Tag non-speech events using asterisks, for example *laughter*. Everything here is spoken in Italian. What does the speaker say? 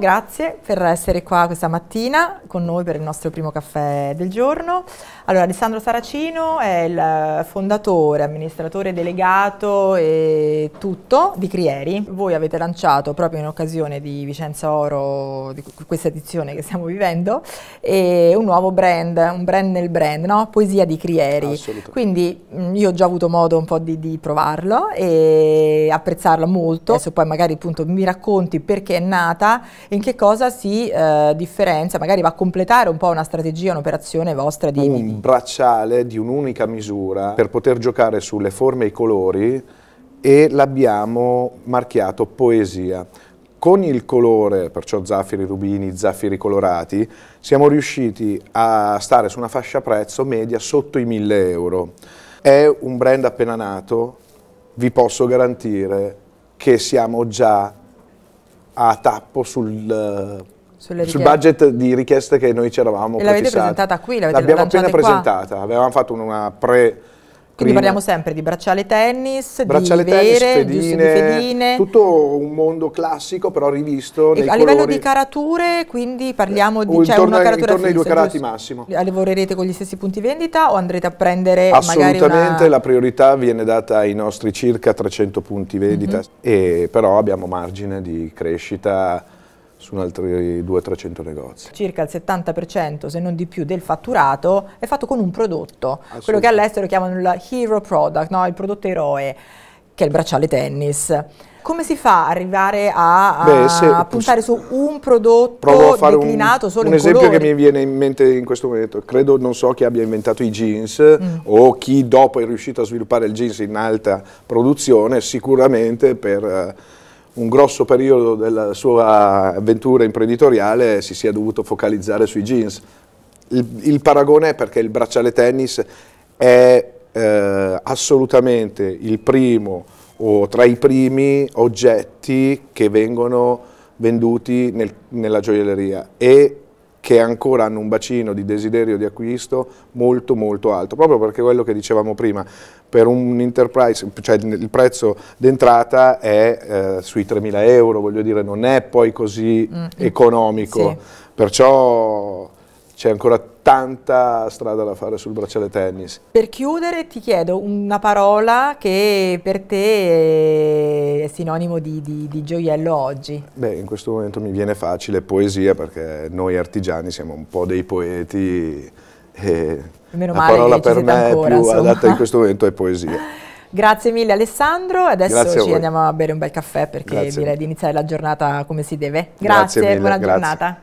Grazie per essere qua questa mattina con noi per il nostro primo caffè del giorno. Allora, Alessandro Saracino è il fondatore, amministratore delegato e tutto di Crieri. Voi avete lanciato proprio in occasione di Vicenza Oro, di questa edizione che stiamo vivendo, un nuovo brand, un brand nel brand, no? Poesia di Crieri. Quindi mm, io ho già avuto modo un po' di, di provarlo e apprezzarlo molto. Adesso poi magari appunto mi racconti perché è nata in che cosa si eh, differenzia, magari va a completare un po' una strategia, un'operazione vostra di... Un bracciale di un'unica misura per poter giocare sulle forme e i colori e l'abbiamo marchiato poesia. Con il colore, perciò zaffiri rubini, zaffiri colorati, siamo riusciti a stare su una fascia prezzo media sotto i 1000 euro. È un brand appena nato, vi posso garantire che siamo già a tappo sul, eh, sul budget di richieste che noi ci eravamo e l'avete presentata qui? L'abbiamo appena qua? presentata, avevamo fatto una pre quindi parliamo sempre di bracciale tennis, bracciale di tennis, vere, fedine, di fedine. Tutto un mondo classico però rivisto e nei a colori. livello di carature, quindi parliamo eh, di... Cioè intorno, una caratura intorno ai due carati massimo. Lavorerete con gli stessi punti vendita o andrete a prendere Assolutamente, magari una... la priorità viene data ai nostri circa 300 punti vendita, mm -hmm. e però abbiamo margine di crescita su altri 200-300 eh, negozi. Circa il 70% se non di più del fatturato è fatto con un prodotto, quello che all'estero chiamano il hero product, no? il prodotto eroe, che è il bracciale tennis. Come si fa ad arrivare a, a Beh, se, puntare su un prodotto declinato un, solo un in Un esempio colori. che mi viene in mente in questo momento, credo non so chi abbia inventato i jeans mm. o chi dopo è riuscito a sviluppare il jeans in alta produzione, sicuramente per eh, un grosso periodo della sua avventura imprenditoriale si sia dovuto focalizzare sui jeans. Il, il paragone è perché il bracciale tennis è eh, assolutamente il primo o tra i primi oggetti che vengono venduti nel, nella gioielleria e che ancora hanno un bacino di desiderio di acquisto molto molto alto, proprio perché quello che dicevamo prima, per un enterprise, cioè il prezzo d'entrata è eh, sui 3.000 euro, voglio dire, non è poi così mm. mm. economico, sì. perciò c'è ancora tanta strada da fare sul bracciale tennis. Per chiudere ti chiedo una parola che per te è sinonimo di, di, di, gioiello oggi. Beh, in questo momento mi viene facile poesia perché noi artigiani siamo un po' dei poeti e Meno la parola per me ancora, più insomma. adatta in questo momento è poesia. *laughs* Grazie mille Alessandro, adesso Grazie ci andiamo a bere un bel caffè perché Grazie direi di iniziare la giornata come si deve. Grazie, Grazie mille, buona giornata.